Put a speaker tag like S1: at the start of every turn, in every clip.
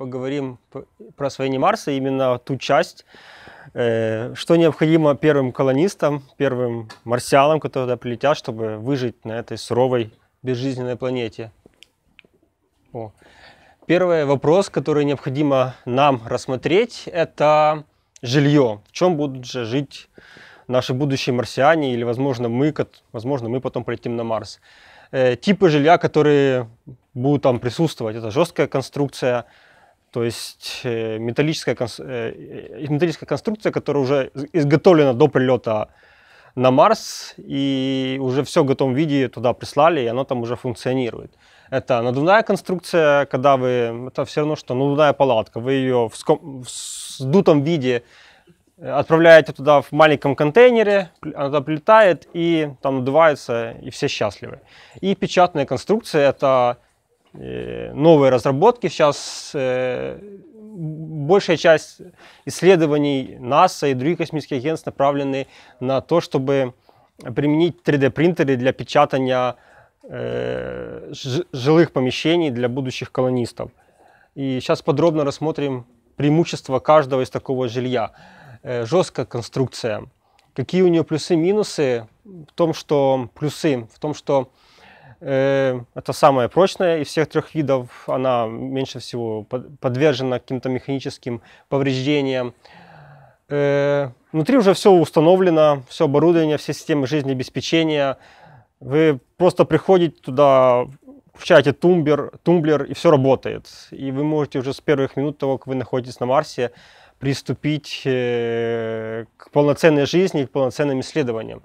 S1: поговорим про освоение Марса, именно ту часть, э, что необходимо первым колонистам, первым марсиалам, которые туда прилетят, чтобы выжить на этой суровой, безжизненной планете. О. Первый вопрос, который необходимо нам рассмотреть, это жилье. В чем будут же жить наши будущие марсиане, или, возможно, мы, возможно, мы потом полетим на Марс. Э, типы жилья, которые будут там присутствовать, это жесткая конструкция, то есть э, металлическая, э, э, металлическая конструкция, которая уже изготовлена до прилета на Марс, и уже все в готовом виде туда прислали, и оно там уже функционирует. Это надувная конструкция, когда вы... Это все равно, что надувная палатка. Вы ее в, ском, в сдутом виде отправляете туда в маленьком контейнере, она туда прилетает, и там надувается, и все счастливы. И печатная конструкция — это Э, новые разработки. Сейчас э, большая часть исследований НАСА и других космических агентств направлены на то, чтобы применить 3D-принтеры для печатания э, жилых помещений для будущих колонистов. И сейчас подробно рассмотрим преимущества каждого из такого жилья. Жесткая конструкция. Какие у нее плюсы и минусы? В том, что плюсы в том, что Эм, это самая прочная из всех трех видов. Она меньше всего подвержена каким-то механическим повреждениям. Э, внутри уже все установлено, все оборудование, все системы жизнеобеспечения. Вы просто приходите туда, включаете тумблер, тумблер, и все работает. И вы можете уже с первых минут того, как вы находитесь на Марсе, приступить э, к полноценной жизни, к полноценным исследованиям.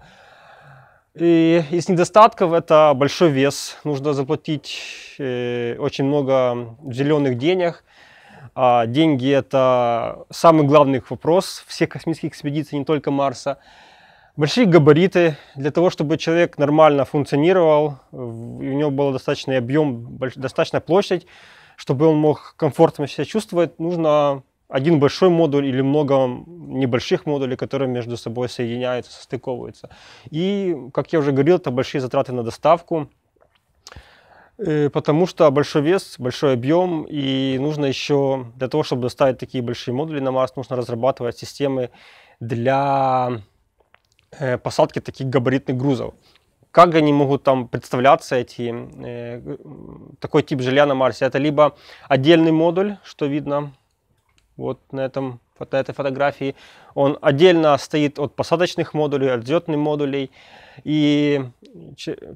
S1: И из недостатков это большой вес. Нужно заплатить э, очень много зеленых денег. А деньги это самый главный вопрос всех космических экспедиций, не только Марса. Большие габариты для того, чтобы человек нормально функционировал, у него был достаточный объем, достаточная площадь, чтобы он мог комфортно себя чувствовать, нужно один большой модуль или много небольших модулей, которые между собой соединяются, состыковываются. И, как я уже говорил, это большие затраты на доставку, э, потому что большой вес, большой объем, и нужно еще для того, чтобы доставить такие большие модули на Марс, нужно разрабатывать системы для э, посадки таких габаритных грузов. Как они могут там представляться, эти, э, такой тип жилья на Марсе? Это либо отдельный модуль, что видно, вот на, этом, на этой фотографии. Он отдельно стоит от посадочных модулей, от взлетных модулей. И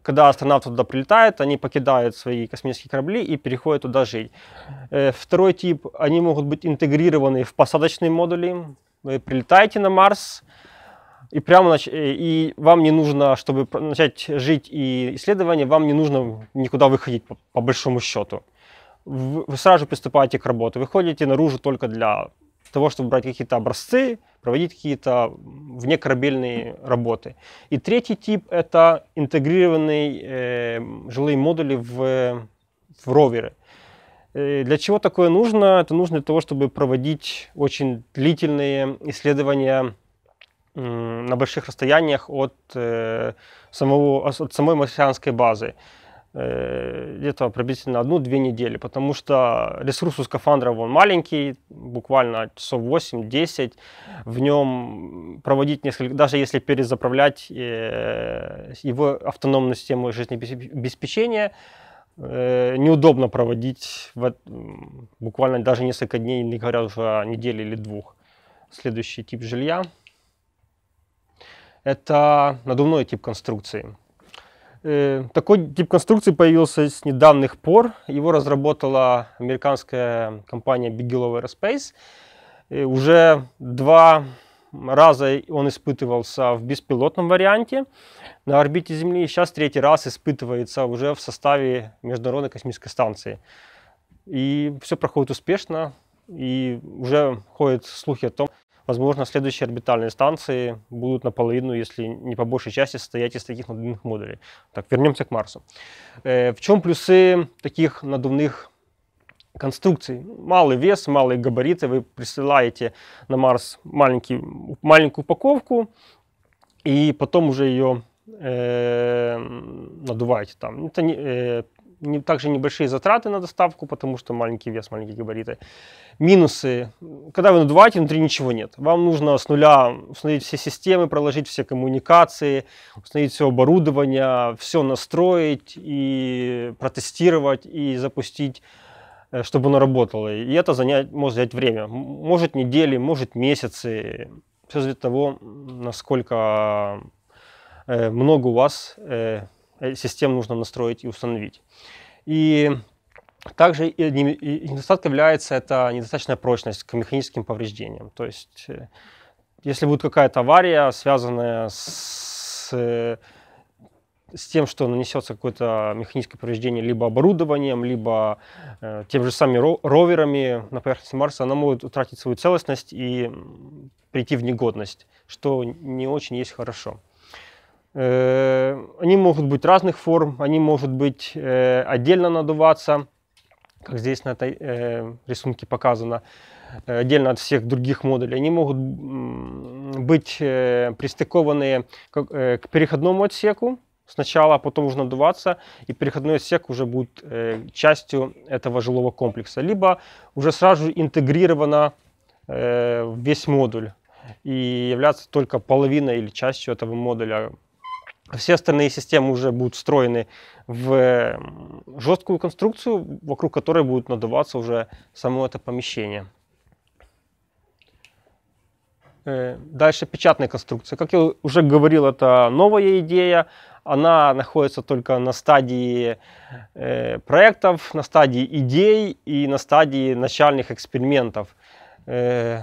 S1: когда астронавты туда прилетают, они покидают свои космические корабли и переходят туда жить. Э, второй тип, они могут быть интегрированы в посадочные модули. Вы прилетаете на Марс, и прямо нач... Э, и вам не нужно, чтобы начать жить и исследование, вам не нужно никуда выходить по, по большому счету вы сразу приступаете к работе, выходите наружу только для того, чтобы брать какие-то образцы, проводить какие-то внекорабельные работы. И третий тип – это интегрированные э, жилые модули в, в роверы. Э, для чего такое нужно? Это нужно для того, чтобы проводить очень длительные исследования э, на больших расстояниях от, э, самого, от самой марсианской базы. Э, где-то приблизительно одну-две недели, потому что ресурс у скафандра он маленький, буквально часов 8-10, в нем проводить несколько, даже если перезаправлять э, его автономную систему жизнеобеспечения, э, неудобно проводить буквально даже несколько дней, не говоря уже о неделе или двух. Следующий тип жилья – это надувной тип конструкции – Э, такой тип конструкции появился с недавних пор. Его разработала американская компания Bigelow Aerospace. Э, уже два раза он испытывался в беспилотном варианте на орбите Земли. Сейчас третий раз испытывается уже в составе Международной космической станции. И все проходит успешно. И уже ходят слухи о том, Возможно, следующие орбитальные станции будут наполовину, если не по большей части, состоять из таких надувных модулей. Так, вернемся к Марсу. Э, в чем плюсы таких надувных конструкций? Малый вес, малые габариты. Вы присылаете на Марс маленький, маленькую упаковку, и потом уже ее э, надуваете там. Это не, э, не, также небольшие затраты на доставку, потому что маленький вес, маленькие габариты. Минусы. Когда вы надуваете, внутри ничего нет. Вам нужно с нуля установить все системы, проложить все коммуникации, установить все оборудование, все настроить и протестировать и запустить э, чтобы оно работало. И это занять, может занять время. Может недели, может месяцы. Все зависит от того, насколько э, много у вас э, Э, систем нужно настроить и установить. И также недостатком является это недостаточная прочность к механическим повреждениям. То есть, э, если будет какая-то авария, связанная с, э, с тем, что нанесется какое-то механическое повреждение либо оборудованием, либо э, тем же самыми роверами на поверхности Марса, она может утратить свою целостность и прийти в негодность, что не очень есть хорошо. Э, они могут быть разных форм, они могут быть э, отдельно надуваться, как здесь на этой э, рисунке показано, отдельно от всех других модулей. Они могут быть пристыкованы к переходному отсеку сначала, а потом уже надуваться, и переходной отсек уже будет частью этого жилого комплекса. Либо уже сразу интегрировано весь модуль и являться только половиной или частью этого модуля все остальные системы уже будут встроены в жесткую конструкцию, вокруг которой будет надуваться уже само это помещение. Э, дальше печатная конструкция. Как я уже говорил, это новая идея. Она находится только на стадии э, проектов, на стадии идей и на стадии начальных экспериментов. Э,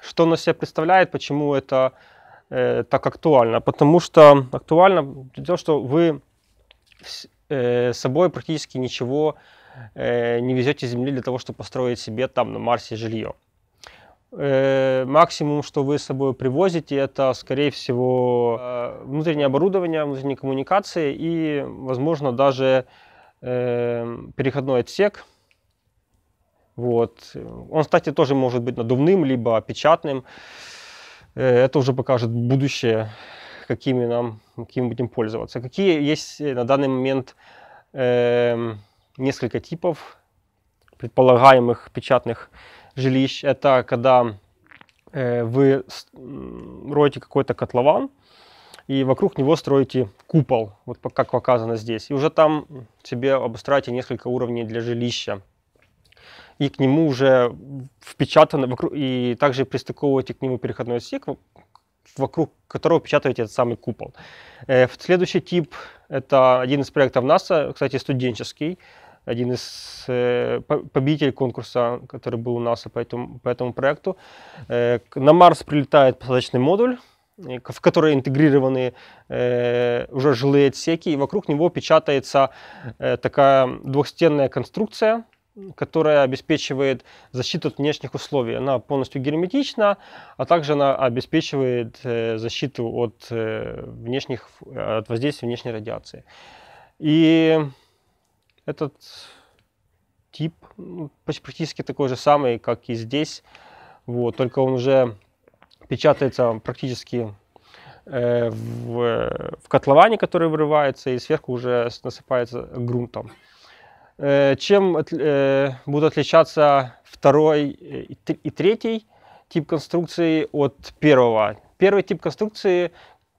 S1: что она себя представляет, почему это э, так актуально? Потому что актуально то, что вы э, с э, собой практически ничего э, не везете Земли для того, чтобы построить себе там на Марсе жилье. Э, максимум, что вы с собой привозите, это, скорее всего, э, внутреннее оборудование, внутренние коммуникации и, возможно, даже э, переходной отсек. Вот. Он, кстати, тоже может быть надувным, либо печатным. Э, Э, это уже покажет будущее, какими нам какими будем пользоваться. Какие есть э, на данный момент э, несколько типов предполагаемых печатных жилищ. Это когда э, вы роете какой-то котлован, и вокруг него строите купол, вот как показано здесь. И уже там себе обустраиваете несколько уровней для жилища и к нему уже впечатано, вокруг, и также пристыковываете к нему переходной отсек, вокруг которого печатаете этот самый купол. Э, следующий тип — это один из проектов НАСА, кстати, студенческий, один из э, победителей конкурса, который был у НАСА по этому, по этому проекту. Э, на Марс прилетает посадочный модуль, в который интегрированы э, уже жилые отсеки, и вокруг него печатается э, такая двухстенная конструкция, которая обеспечивает защиту от внешних условий. Она полностью герметична, а также она обеспечивает э, защиту от, э, внешних, от воздействия внешней радиации. И этот тип ну, практически такой же самый, как и здесь, вот, только он уже печатается практически э, в, в котловане, который вырывается, и сверху уже насыпается грунтом. Э, чем э, будут отличаться второй э, и третий тип конструкции от первого? Первый тип конструкции,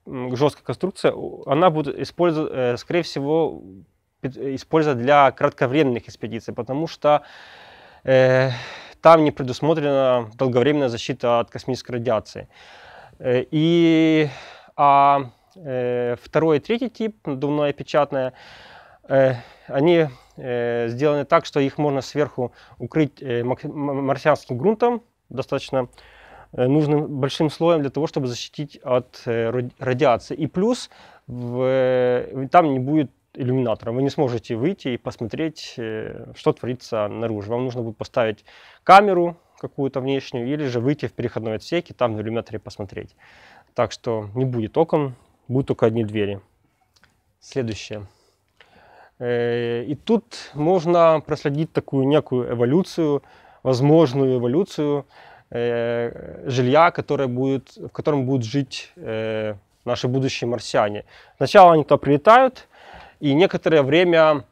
S1: жесткая конструкция, она будет использовать, скорее всего, использовать для кратковременных экспедиций, потому что э, там не предусмотрена долговременная защита от космической радиации. И а, э, второй и третий тип, надувная и печатное, э, они Э, сделаны так, что их можно сверху укрыть э, марсианским грунтом, достаточно э, нужным большим слоем для того, чтобы защитить от радиации. И плюс в, там не будет иллюминатора. Вы не сможете выйти и посмотреть, что творится наружу. Вам нужно будет поставить камеру какую-то внешнюю или же выйти в переходной отсек и там на иллюминаторе посмотреть. Так что не будет окон, будут только одни двери. Следующее. Э, и тут можно проследить такую некую эволюцию, возможную эволюцию э, жилья, которое будет, в котором будут жить э, наши будущие марсиане. Сначала они туда прилетают и некоторое время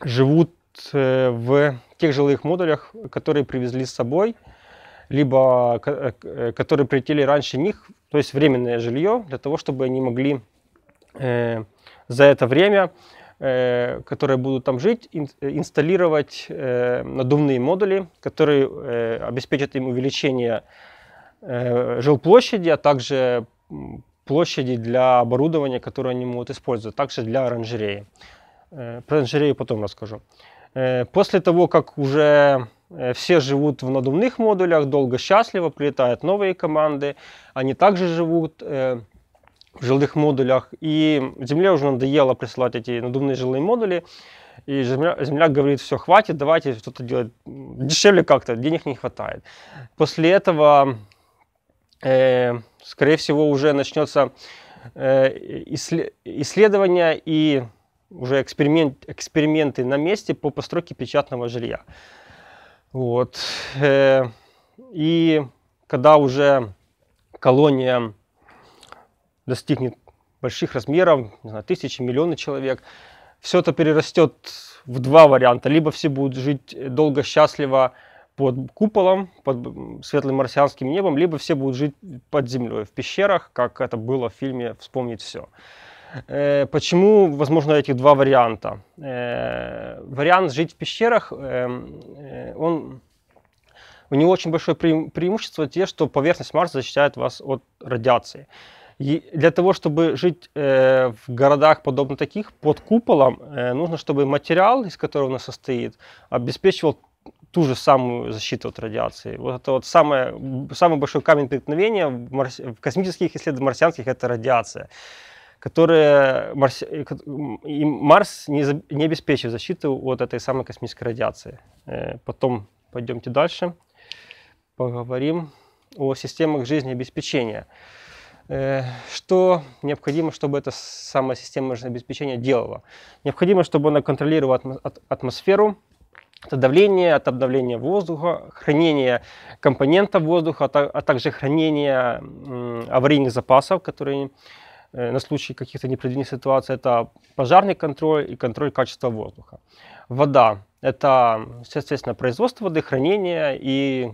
S1: живут в тех жилых модулях, которые привезли с собой, либо которые прилетели раньше них, то есть временное жилье, для того, чтобы они могли за это время Э, которые будут там жить, э, инсталлировать э, надувные модули, которые обеспечат им увеличение жилплощади, а также площади для оборудования, которое они могут использовать, также для оранжереи. Про оранжерею потом расскажу. После того, как уже все живут в надувных модулях, долго счастливо, прилетают новые команды, они также живут в жилых модулях. И Земле уже надоело присылать эти надувные жилые модули. И земля, земля говорит, все, хватит, давайте что-то делать дешевле как-то, денег не хватает. После этого, э, скорее всего, уже начнется э, исследование и уже эксперимент, эксперименты на месте по постройке печатного жилья. Вот. Э, и когда уже колония достигнет больших размеров, не знаю, тысячи, миллионы человек, все это перерастет в два варианта. Либо все будут жить долго, счастливо под куполом, под светлым марсианским небом, либо все будут жить под землей, в пещерах, как это было в фильме «Вспомнить все». Э, почему, возможно, эти два варианта? Э, вариант жить в пещерах, эм, э, он, у него очень большое преимущество те, что поверхность Марса защищает вас от радиации для того, чтобы жить э, в городах подобно таких, под куполом, э, нужно, чтобы материал, из которого она состоит, обеспечивал ту же самую защиту от радиации. Вот это вот самое, самый большой камень преткновения в, марс... в космических исследованиях марсианских – это радиация, которая марс... Э, и Марс не, не обеспечивает защиту от этой самой космической радиации. Э, потом пойдемте дальше, поговорим о системах жизнеобеспечения. обеспечения. Э, что необходимо, чтобы эта самая система обеспечения делала? Необходимо, чтобы она контролировала атмосферу, это давление от обновления воздуха, хранение компонентов воздуха, а, а также хранение аварийных запасов, которые э, на случай каких-то непредвиденных ситуаций, это пожарный контроль и контроль качества воздуха. Вода – это, соответственно, производство воды, хранение и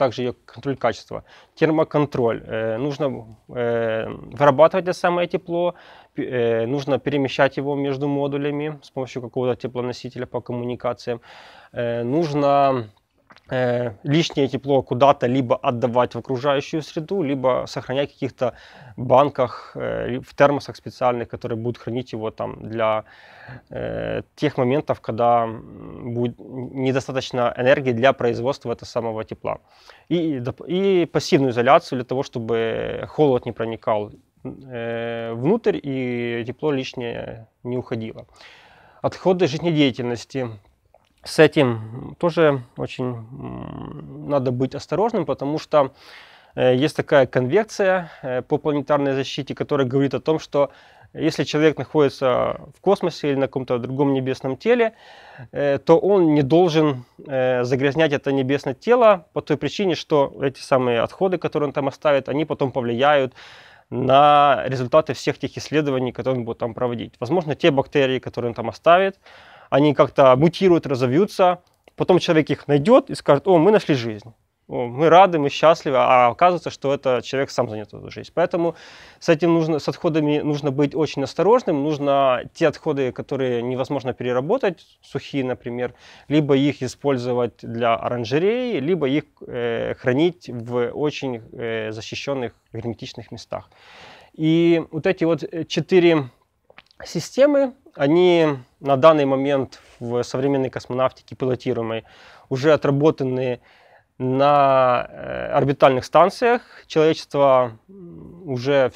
S1: также ее контроль качества. Термоконтроль. Э, нужно э, вырабатывать это самое тепло, э, нужно перемещать его между модулями с помощью какого-то теплоносителя по коммуникациям. Нужно Э, лишнее тепло куда-то либо отдавать в окружающую среду, либо сохранять в каких-то банках, э, в термосах специальных, которые будут хранить его там для э, тех моментов, когда будет недостаточно энергии для производства этого самого тепла. И, и пассивную изоляцию для того, чтобы холод не проникал внутрь и тепло лишнее не уходило. Отходы жизнедеятельности с этим тоже очень надо быть осторожным, потому что э, есть такая конвекция э, по планетарной защите, которая говорит о том, что если человек находится в космосе или на каком-то другом небесном теле, э, то он не должен загрязнять это небесное тело по той причине, что эти самые отходы, которые он там оставит, они потом повлияют на результаты всех тех исследований, которые он будет там проводить. Возможно, те бактерии, которые он там оставит, они как-то мутируют, разовьются, потом человек их найдет и скажет, о, мы нашли жизнь. О, мы рады, мы счастливы, а оказывается, что это человек сам занят эту жизнь. Поэтому с этим нужно, с отходами нужно быть очень осторожным. Нужно те отходы, которые невозможно переработать, сухие, например, либо их использовать для оранжерей, либо их э, хранить в очень э, защищенных герметичных местах. И вот эти вот э, четыре системы, они на данный момент в современной космонавтике пилотируемой уже отработаны на э, орбитальных станциях. Человечество уже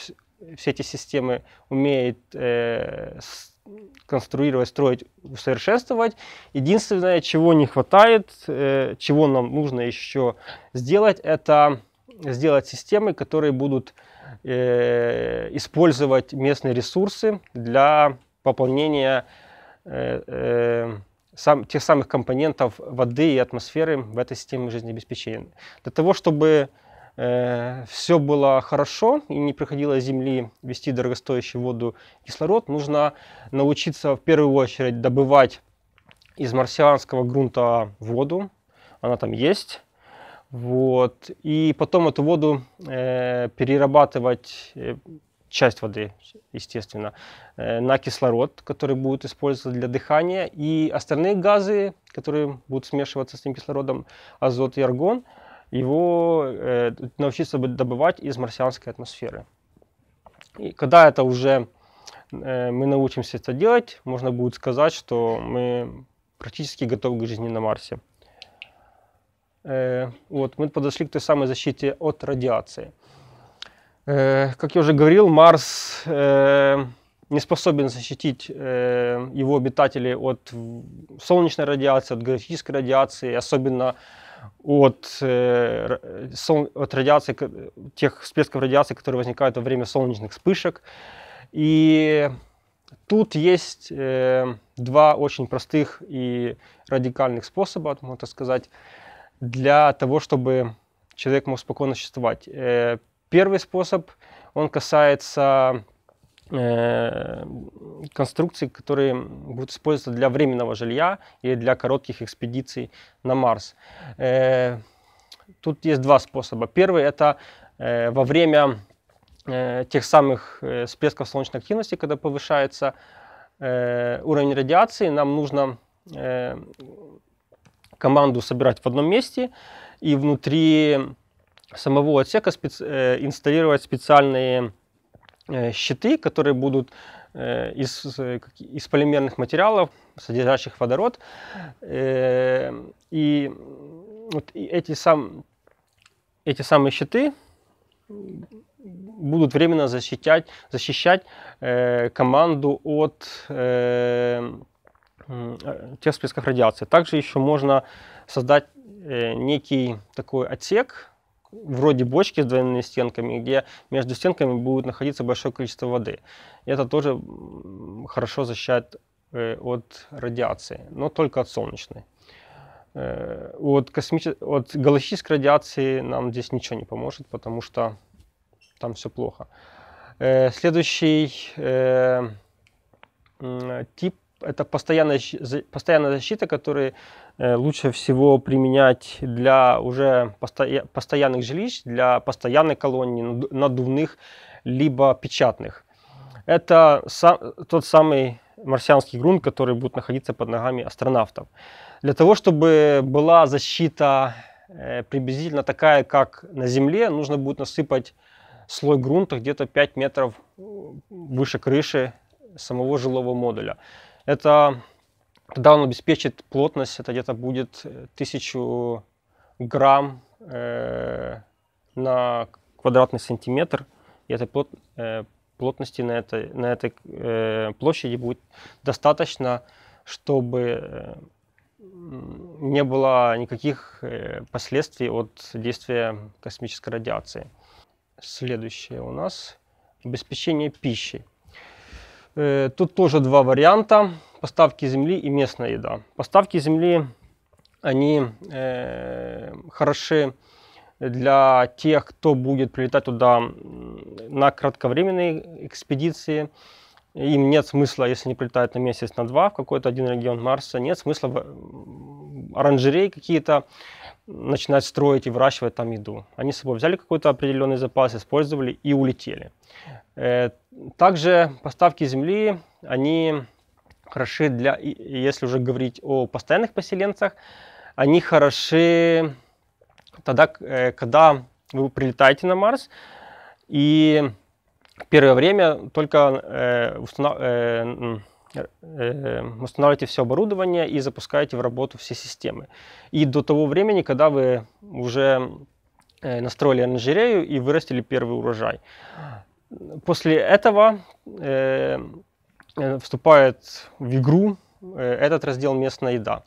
S1: все эти системы умеет э, конструировать, строить, усовершенствовать. Единственное, чего не хватает, э, чего нам нужно еще сделать, это сделать системы, которые будут Э, использовать местные ресурсы для пополнения э, э, сам, тех самых компонентов воды и атмосферы в этой системе жизнеобеспечения. Для того, чтобы э, все было хорошо и не приходилось земли вести дорогостоящую воду кислород, нужно научиться в первую очередь добывать из марсианского грунта воду. Она там есть. Вот. И потом эту воду э, перерабатывать, э, часть воды, естественно, э, на кислород, который будет использоваться для дыхания. И остальные газы, которые будут смешиваться с этим кислородом, азот и аргон, его э, научиться добывать из марсианской атмосферы. И когда это уже э, мы научимся это делать, можно будет сказать, что мы практически готовы к жизни на Марсе. Э, вот, мы подошли к той самой защите от радиации. Э, как я уже говорил, Марс э, не способен защитить его обитателей от солнечной радиации, от гравитической радиации, особенно от, от радиации, тех всплесков радиации, которые возникают во время солнечных вспышек. И Тут есть э, два очень простых и радикальных способа, можно сказать для того, чтобы человек мог спокойно существовать. Э, первый способ, он касается э, конструкций, которые будут использоваться для временного жилья и для коротких экспедиций на Марс. Э, тут есть два способа. Первый – это во время тех самых всплесков солнечной активности, когда повышается уровень радиации, нам нужно команду собирать в одном месте и внутри самого отсека специ э, инсталлировать специальные э, щиты, которые будут э, из, из полимерных материалов, содержащих водород. И вот эти, сам, эти самые щиты будут временно защищать, защищать э, команду от э, тех списках радиации. Также еще можно создать э, некий такой отсек, вроде бочки с двойными стенками, где между стенками будет находиться большое количество воды. И это тоже хорошо защищает э, от радиации, но только от солнечной. Э, от, космич, от галактической радиации нам здесь ничего не поможет, потому что там все плохо. Следующий тип это постоянная, постоянная защита, которую э, лучше всего применять для уже постоянных жилищ, для постоянной колонии, надувных, либо печатных. Это тот самый марсианский грунт, который будет находиться под ногами астронавтов. Для того, чтобы была защита э, приблизительно такая, как на Земле, нужно будет насыпать слой грунта где-то 5 метров выше крыши самого жилого модуля. Это тогда он обеспечит плотность, это где-то будет э, тысячу грамм э, на квадратный сантиметр. И этой плот, э, плотности на этой, на этой э, площади будет достаточно, чтобы э, не было никаких э, последствий от действия космической радиации. Следующее у нас обеспечение пищей. Э, тут тоже два варианта. Поставки земли и местная еда. Поставки земли, они э, хороши для тех, кто будет прилетать туда на кратковременные экспедиции. Им нет смысла, если не прилетают на месяц, на два в какой-то один регион Марса, нет смысла оранжерей какие-то начинать строить и выращивать там еду. Они с собой взяли какой-то определенный запас, использовали и улетели. Э, также поставки земли, они хороши для, если уже говорить о постоянных поселенцах, они хороши тогда, э, когда вы прилетаете на Марс, и первое время только э, установ... э, Э, устанавливаете все оборудование и запускаете в работу все системы. И до того времени, когда вы уже э, настроили оранжерею и вырастили первый урожай. После этого э, э вступает в игру этот раздел «Местная еда».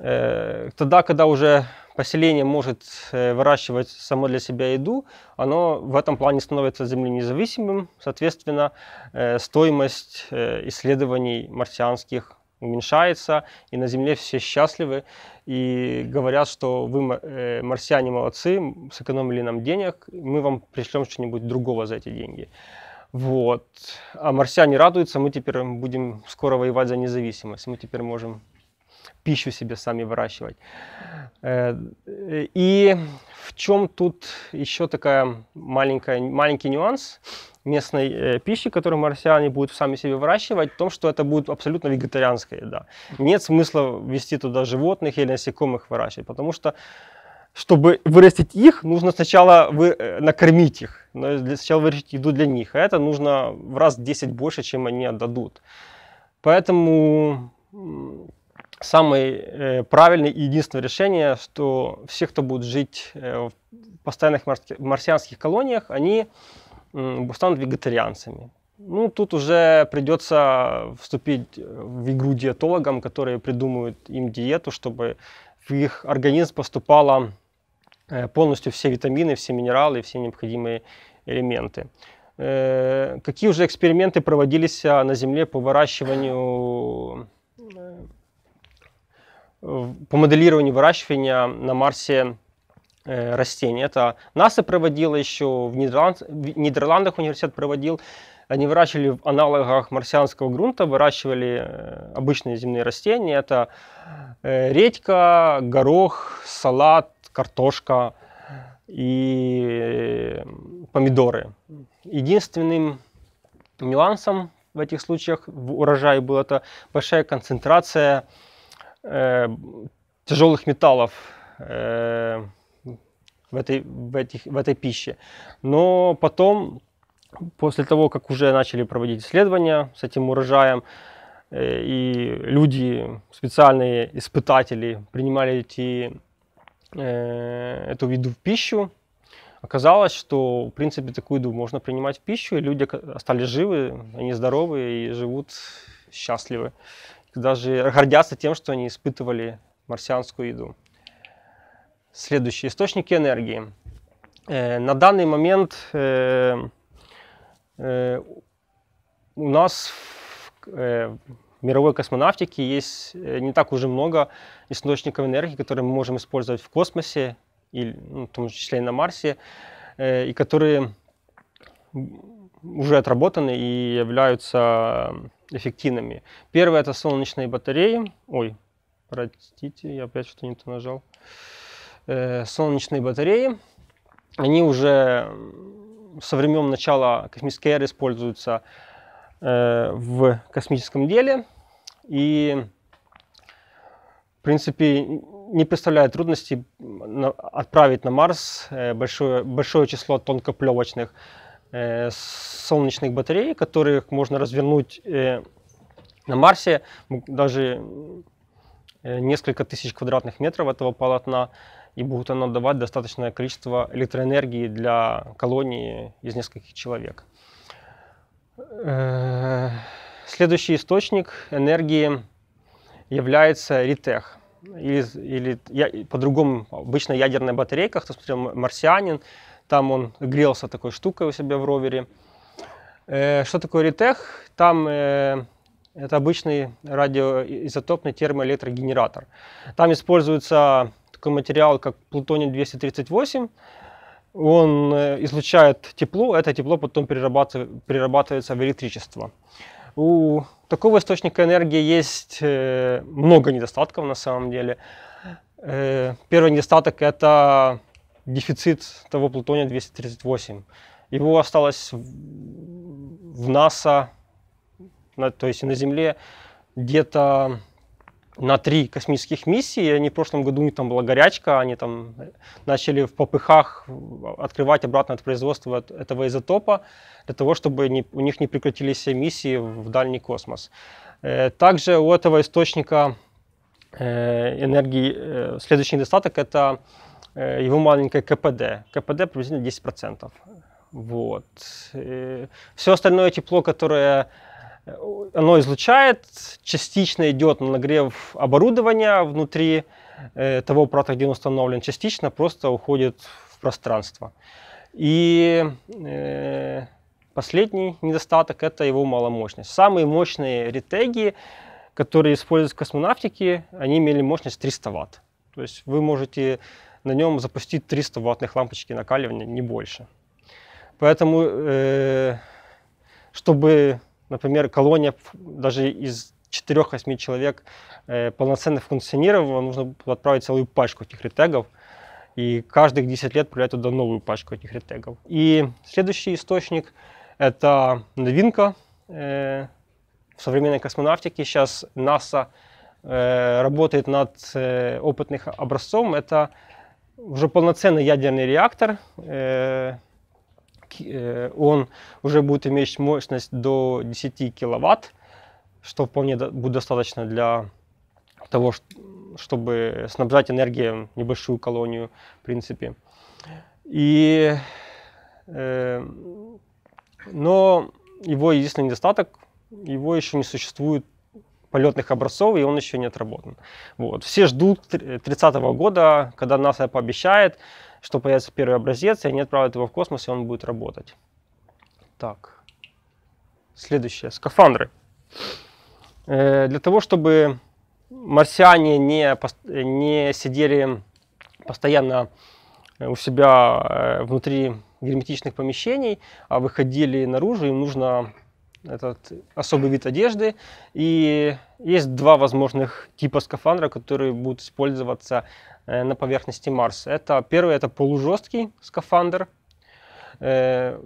S1: Э, тогда, когда уже поселение может э, выращивать само для себя еду, оно в этом плане становится земленезависимым. Соответственно, э, стоимость э, исследований марсианских уменьшается, и на Земле все счастливы, и говорят, что вы, марсиане, молодцы, сэкономили нам денег, мы вам пришлем что-нибудь другого за эти деньги. Вот. А марсиане радуются, мы теперь будем скоро воевать за независимость, мы теперь можем пищу себе сами выращивать. Э, и в чем тут еще такая маленькая, маленький нюанс местной э, пищи, которую марсиане будут сами себе выращивать, в том, что это будет абсолютно вегетарианская еда. Нет смысла вести туда животных или насекомых выращивать, потому что чтобы вырастить их, нужно сначала вы, э, накормить их, но для, сначала вырастить еду для них, а это нужно в раз 10 больше, чем они отдадут. Поэтому самое э, правильное и единственное решение, что все, кто будут жить э, в постоянных марсианских колониях, они станут вегетарианцами. Ну, тут уже придется вступить в игру диетологам, которые придумают им диету, чтобы в их организм поступало э, полностью все витамины, все минералы, все необходимые элементы. Какие уже эксперименты проводились а, на Земле по выращиванию по моделированию выращивания на Марсе э, растений. Это НАСА проводила еще, в, Нидерланд, в Нидерландах университет проводил. Они выращивали в аналогах марсианского грунта, выращивали э, обычные земные растения. Это э, редька, горох, салат, картошка и помидоры. Единственным нюансом в этих случаях в урожае была это большая концентрация э, тяжелых металлов э, в, этой, в, этих, в этой пище. Но потом, после того, как уже начали проводить исследования с этим урожаем, э, и люди, специальные испытатели, принимали эти, э, эту виду в пищу, оказалось, что, в принципе, такую еду можно принимать в пищу, и люди остались живы, они здоровы и живут счастливы даже гордятся тем, что они испытывали марсианскую еду. Следующие источники энергии. Э, на данный момент э, э, у нас в, мировой космонавтике есть не так уже много источников энергии, которые мы можем использовать в космосе, или, ну, в том числе и на Марсе, и которые уже отработаны и являются эффективными. Первое это солнечные батареи. Ой, простите, я опять что-то не то нажал. Э, солнечные батареи. Они уже со времен начала космической эры используются э, в космическом деле. И, в принципе, не представляет трудностей отправить на Марс э, большое, большое число тонкоплевочных Э, солнечных батарей, которые можно развернуть э, на Марсе, даже э, несколько тысяч квадратных метров этого полотна, и будут она давать достаточное количество электроэнергии для колонии из нескольких человек. Следующий источник энергии является ритех. Или, или по-другому, обычно ядерная батарейка, кто смотрел «Марсианин», там он грелся такой штукой у себя в ровере. Э, что такое ретех? Там э, это обычный радиоизотопный термоэлектрогенератор. Там используется такой материал, как плутоний-238. Он э, излучает тепло, это тепло потом перерабатывается в электричество. У такого источника энергии есть много недостатков на самом деле. Первый недостаток – это дефицит того плутония-238. Его осталось в НАСА, то есть на Земле, где-то на три космических миссии. Они в прошлом году, у них там была горячка, они там начали в попыхах открывать обратно от производства этого изотопа, для того, чтобы не, у них не прекратились все миссии в дальний космос. Э, также у этого источника э, энергии э, следующий недостаток – это Э, его маленькое КПД. КПД приблизительно 10%. Вот. И э, все остальное тепло, которое э, оно излучает, частично идет на нагрев оборудования внутри того аппарата, где он установлен, частично просто уходит в пространство. И последний недостаток – это его маломощность. Самые мощные ретеги, которые используются в космонавтике, они имели мощность 300 Вт. То есть вы можете на нем запустить 300 ваттных лампочки накаливания, не больше. Поэтому, э, чтобы, например, колония даже из 4-8 человек э, полноценно функционировала, нужно было отправить целую пачку этих ретегов, и каждых 10 лет проявляют туда новую пачку этих ретегов. И следующий источник — это новинка э, в современной космонавтике. Сейчас НАСА работает над э, опытных образцом. Это уже полноценный ядерный реактор. Э, э, он уже будет иметь мощность до 10 киловатт, что вполне будет достаточно для того, чтобы снабжать энергией небольшую колонию, в принципе. И, э, но его единственный недостаток, его еще не существует полетных образцов, и он еще не отработан. Вот. Все ждут 30 -го года, когда НАСА пообещает, что появится первый образец, и они отправят его в космос, и он будет работать. Так, следующее, скафандры. Э, для того, чтобы марсиане не, не сидели постоянно э, у себя э, внутри герметичных помещений, а выходили наружу, им нужно этот особый вид одежды. И есть два возможных типа скафандра, которые будут использоваться э, на поверхности Марса. Это первый это полужесткий скафандр. Э,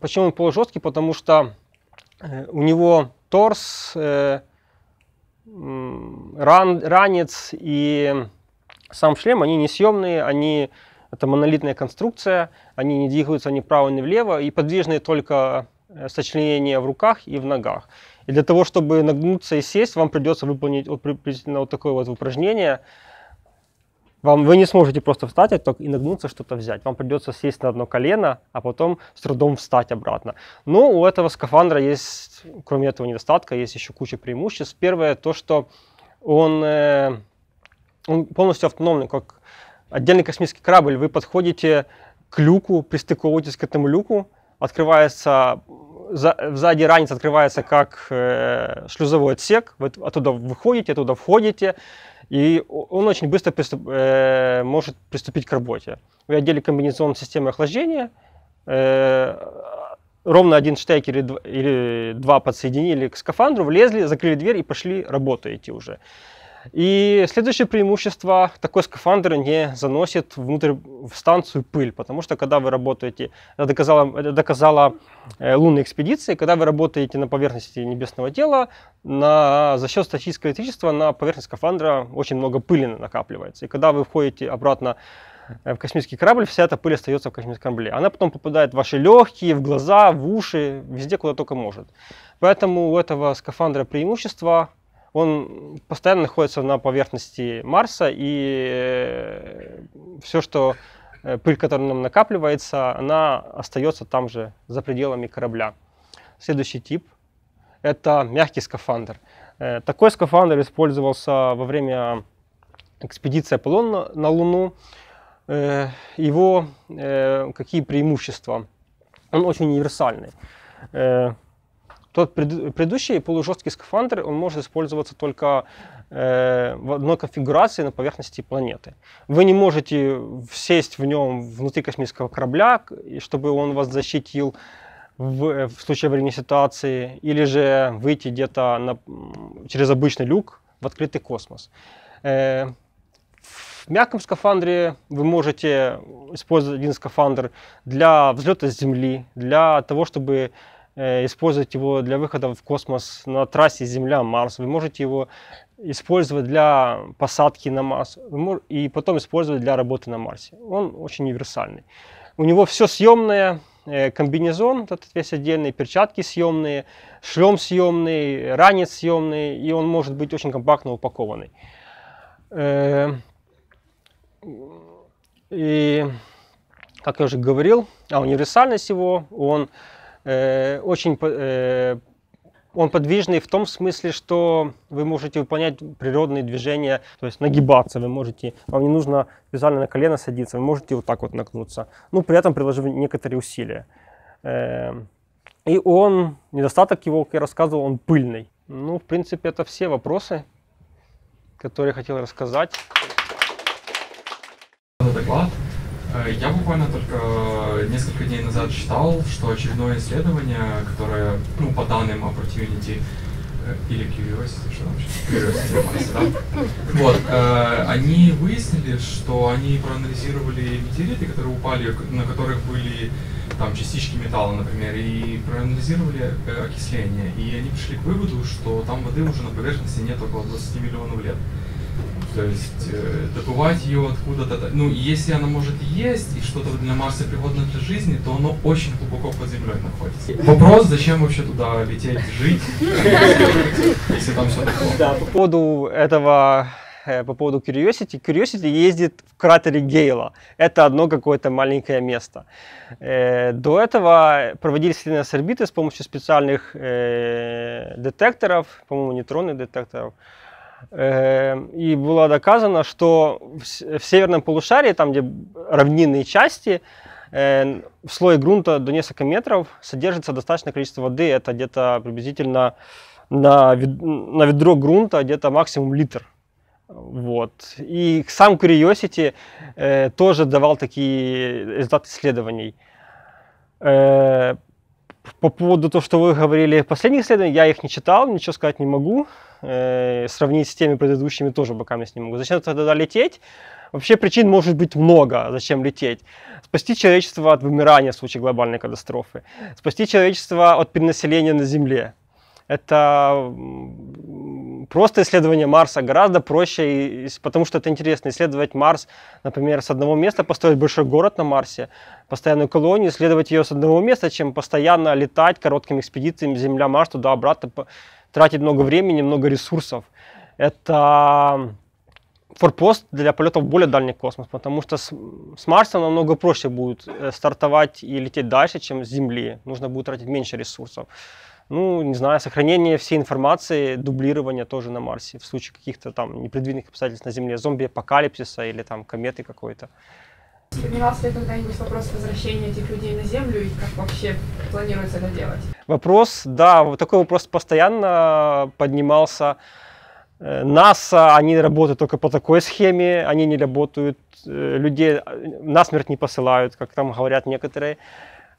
S1: почему он полужесткий? Потому что э, у него торс, ран, ранец и сам шлем, они несъемные, они это монолитная конструкция, они не двигаются ни вправо, ни влево, и подвижные только Э, сочленения в руках и в ногах. И для того, чтобы нагнуться и сесть, вам придется выполнить вот приблизительно вот такое вот упражнение. Вам, вы не сможете просто встать отток а и нагнуться что-то взять. Вам придется сесть на одно колено, а потом с трудом встать обратно. Но ну, у этого скафандра есть, кроме этого недостатка, есть еще куча преимуществ. Первое то, что он, э, он полностью автономный, как отдельный космический корабль. Вы подходите к люку, пристыковываетесь к этому люку, открывается, сзади ранец открывается как э, шлюзовой отсек, вы оттуда выходите, оттуда входите, и он очень быстро приступ, э, может приступить к работе. Вы одели комбинезон системы охлаждения, э, ровно один штек или, два, или два подсоединили к скафандру, влезли, закрыли дверь и пошли, работаете уже. И следующее преимущество, такой скафандр не заносит внутрь в станцию пыль, потому что когда вы работаете, это доказала, это доказала э, лунная экспедиция, когда вы работаете на поверхности небесного тела, на, за счет статического электричества на поверхность скафандра очень много пыли накапливается. И когда вы входите обратно э, в космический корабль, вся эта пыль остается в космическом корабле. Она потом попадает в ваши легкие, в глаза, в уши, везде, куда только может. Поэтому у этого скафандра преимущество он постоянно находится на поверхности Марса, и э, все, что э, пыль, которая нам накапливается, она остается там же, за пределами корабля. Следующий тип – это мягкий скафандр. Э, такой скафандр использовался во время экспедиции Аполлон на Луну. Его какие преимущества? Он очень универсальный тот пред, предыдущий полужесткий скафандр, он может использоваться только э, в одной конфигурации на поверхности планеты. Вы не можете сесть в нем внутри космического корабля, чтобы он вас защитил в, э, в случае аварийной ситуации, или же выйти где-то на, через обычный люк в открытый космос. Э, в мягком скафандре вы можете использовать один скафандр для взлета с Земли, для того, чтобы Э, использовать его для выхода в космос на трассе Земля-Марс, вы можете его использовать для посадки на Марс и потом использовать для работы на Марсе. Он очень универсальный. У него все съемное, э, комбинезон этот весь отдельный, перчатки съемные, шлем съемный, ранец съемный, и он может быть очень компактно упакованный. Э, и, как я уже говорил, а универсальность его, он э, очень э, он подвижный в том смысле, что вы можете выполнять природные движения, то есть нагибаться вы можете, вам не нужно специально на колено садиться, вы можете вот так вот нагнуться, ну при этом приложив некоторые усилия. Э, и он, недостаток его, как я рассказывал, он пыльный. Ну, в принципе, это все вопросы, которые я хотел рассказать. Доклад. Э, я буквально только э, несколько дней назад читал, что очередное исследование, которое, ну, по данным Opportunity, э, или Curiosity, что там сейчас, Curiosity, да? Вот, э, они выяснили, что они проанализировали метеориты, которые упали, на которых были там частички металла, например, и проанализировали окисление, и они пришли к выводу, что там воды уже на поверхности нет около 20 миллионов лет то есть э, добывать ее откуда-то. Ну, если она может есть и что-то для Марса пригодно для жизни, то оно очень глубоко под землей находится. Вопрос, зачем вообще туда лететь, жить, если там все такое. Да, по поводу этого э, по поводу Curiosity. Curiosity ездит в кратере Гейла. Это одно какое-то маленькое место. Э, до этого проводились исследования с орбиты с помощью специальных э, детекторов, по-моему, нейтронных детекторов. Эм, и было доказано, что в северном полушарии, там, где равнинные части, эм, в слое грунта до нескольких метров содержится достаточное количество воды. Это где-то приблизительно на, на ведро грунта где-то максимум литр. Вот. И сам Curiosity э, тоже давал такие результаты исследований. Э, по поводу того, что вы говорили последних исследований, я их не читал, ничего сказать не могу. Э, сравнить с теми предыдущими тоже пока я не могу. Зачем тогда лететь? Вообще причин может быть много, зачем лететь. Спасти человечество от вымирания в случае глобальной катастрофы. Спасти человечество от перенаселения на Земле это просто исследование Марса гораздо проще, потому что это интересно исследовать Марс, например, с одного места, построить большой город на Марсе, постоянную колонию, исследовать ее с одного места, чем постоянно летать короткими экспедициями Земля-Марс туда-обратно, тратить много времени, много ресурсов. Это форпост для полетов в более дальний космос, потому что с, с Марса намного проще будет э, стартовать и лететь дальше, чем с Земли. Нужно будет тратить меньше ресурсов. Ну, не знаю, сохранение всей информации, дублирование тоже на Марсе в случае каких-то там непредвиденных обстоятельств на Земле, зомби-апокалипсиса или там кометы какой-то. Поднимался ли когда-нибудь вопрос возвращения этих людей на Землю и как вообще планируется это делать? Вопрос, да, вот такой вопрос постоянно поднимался. Э, НАСА, они работают только по такой схеме, они не работают, э, людей э, насмерть не посылают, как там говорят некоторые.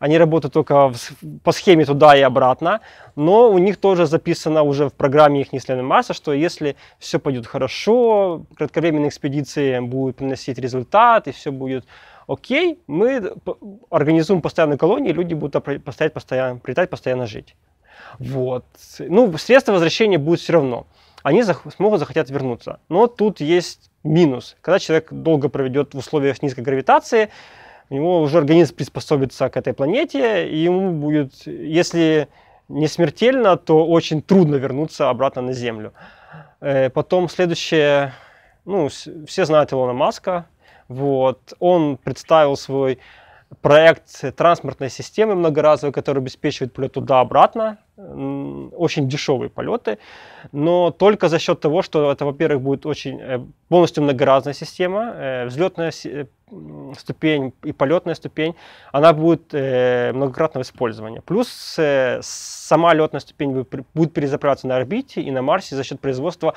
S1: Они работают только в, по схеме туда и обратно, но у них тоже записано уже в программе их неследной массы, что если все пойдет хорошо, кратковременные экспедиции будут приносить результат, и все будет окей, мы организуем постоянную колонию, люди будут постоять, постоянно, прилетать, постоянно жить. Вот. Ну, средства возвращения будут все равно. Они зах смогут захотят вернуться. Но тут есть минус. Когда человек долго проведет в условиях низкой гравитации, него уже организм приспособится к этой планете, и ему будет, если не смертельно, то очень трудно вернуться обратно на Землю. Э, потом следующее, ну, все знают Илона Маска, вот, он представил свой проект транспортной системы многоразовой, который обеспечивает полет туда-обратно, очень дешевые полеты, но только за счет того, что это, во-первых, будет очень э, полностью многоразная система, э, взлетная э, ступень и полетная ступень, она будет многократного использования. Плюс сама летная ступень будет перезаправляться на орбите и на Марсе за счет производства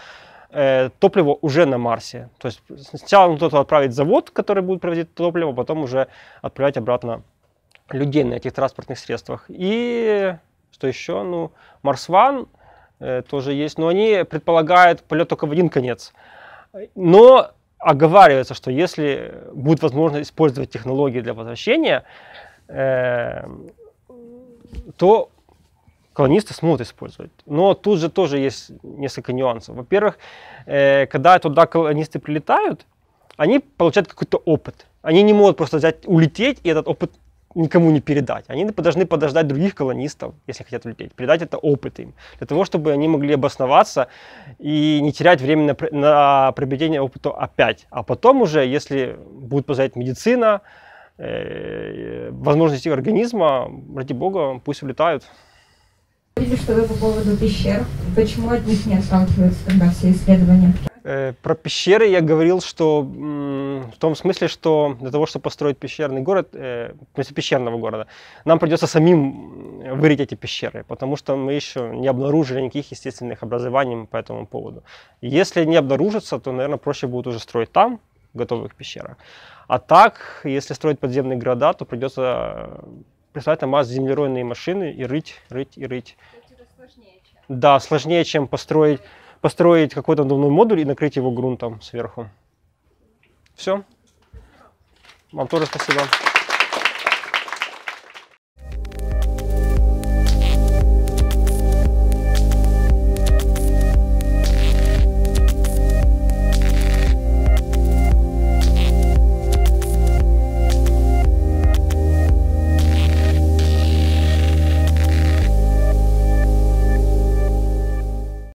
S1: Э, топливо уже на Марсе. То есть сначала кто-то отправит завод, который будет проводить топливо, потом уже отправлять обратно людей на этих транспортных средствах. И что еще? Ну, Марс Ван э, тоже есть, но они предполагают полет только в один конец. Но оговаривается, что если будет возможно использовать технологии для возвращения, э, то колонисты смогут использовать. Но тут же тоже есть несколько нюансов. Во-первых, э, когда туда колонисты прилетают, они получают какой-то опыт. Они не могут просто взять, улететь и этот опыт никому не передать. Они должны подождать других колонистов, если хотят улететь, передать это опыт им, для того, чтобы они могли обосноваться и не терять время на, на приобретение опыта опять. А потом уже, если будет позволять медицина, э, возможности организма, ради бога, пусть улетают. Видите, что вы по поводу пещер. Почему от них не отталкиваются тогда все исследования? Э, про пещеры я говорил, что в том смысле, что для того, чтобы построить пещерный город, э, пещерного города, нам придется самим вырыть эти пещеры, потому что мы еще не обнаружили никаких естественных образований по этому поводу. Если не обнаружится, то, наверное, проще будет уже строить там, готовых пещерах. А так, если строить подземные города, то придется присылать на Марс землеройные машины и рыть, рыть и рыть. Сложнее, чем... Да, сложнее, чем построить, построить какой-то надувной модуль и накрыть его грунтом сверху. Все. Вам тоже спасибо.